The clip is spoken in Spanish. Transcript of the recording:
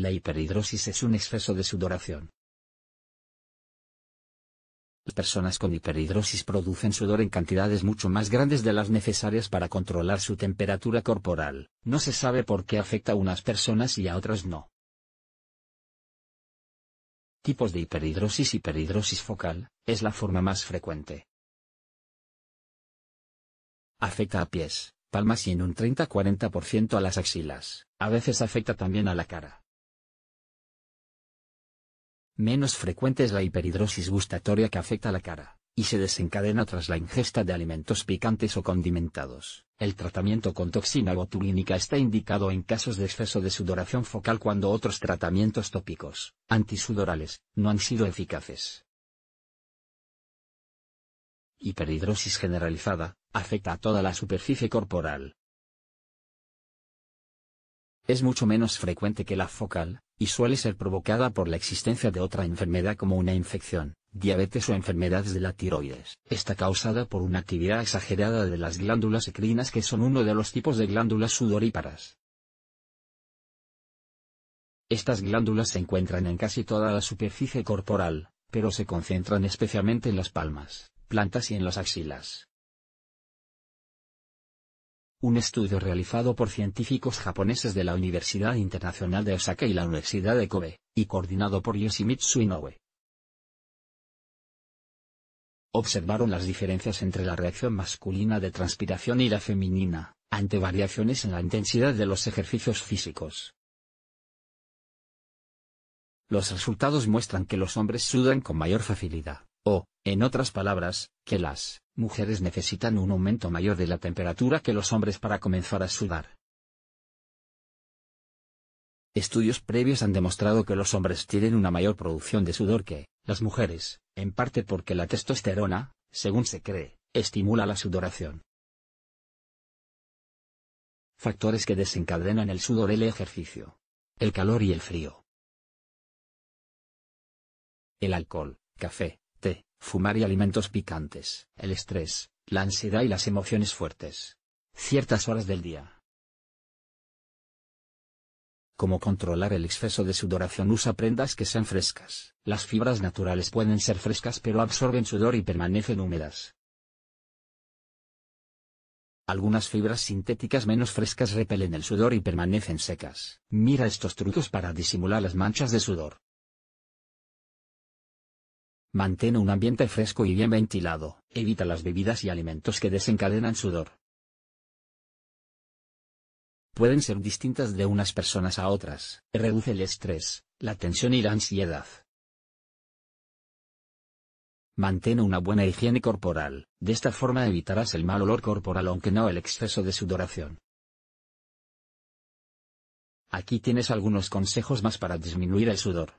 La hiperhidrosis es un exceso de sudoración. Las personas con hiperhidrosis producen sudor en cantidades mucho más grandes de las necesarias para controlar su temperatura corporal. No se sabe por qué afecta a unas personas y a otras no. Tipos de hiperhidrosis Hiperhidrosis focal, es la forma más frecuente. Afecta a pies, palmas y en un 30-40% a las axilas. A veces afecta también a la cara. Menos frecuente es la hiperhidrosis gustatoria que afecta la cara, y se desencadena tras la ingesta de alimentos picantes o condimentados. El tratamiento con toxina botulínica está indicado en casos de exceso de sudoración focal cuando otros tratamientos tópicos, antisudorales, no han sido eficaces. Hiperhidrosis generalizada, afecta a toda la superficie corporal. Es mucho menos frecuente que la focal, y suele ser provocada por la existencia de otra enfermedad como una infección, diabetes o enfermedades de la tiroides. Está causada por una actividad exagerada de las glándulas ecrinas que son uno de los tipos de glándulas sudoríparas. Estas glándulas se encuentran en casi toda la superficie corporal, pero se concentran especialmente en las palmas, plantas y en las axilas. Un estudio realizado por científicos japoneses de la Universidad Internacional de Osaka y la Universidad de Kobe, y coordinado por Yoshimitsu Inoue. Observaron las diferencias entre la reacción masculina de transpiración y la femenina, ante variaciones en la intensidad de los ejercicios físicos. Los resultados muestran que los hombres sudan con mayor facilidad, o, en otras palabras, que las mujeres necesitan un aumento mayor de la temperatura que los hombres para comenzar a sudar. Estudios previos han demostrado que los hombres tienen una mayor producción de sudor que las mujeres, en parte porque la testosterona, según se cree, estimula la sudoración. Factores que desencadenan el sudor el ejercicio. El calor y el frío. El alcohol, café, fumar y alimentos picantes, el estrés, la ansiedad y las emociones fuertes. Ciertas horas del día. ¿Cómo controlar el exceso de sudoración usa prendas que sean frescas. Las fibras naturales pueden ser frescas pero absorben sudor y permanecen húmedas. Algunas fibras sintéticas menos frescas repelen el sudor y permanecen secas. Mira estos trucos para disimular las manchas de sudor. Mantén un ambiente fresco y bien ventilado. Evita las bebidas y alimentos que desencadenan sudor. Pueden ser distintas de unas personas a otras. Reduce el estrés, la tensión y la ansiedad. Mantén una buena higiene corporal, de esta forma evitarás el mal olor corporal aunque no el exceso de sudoración. Aquí tienes algunos consejos más para disminuir el sudor.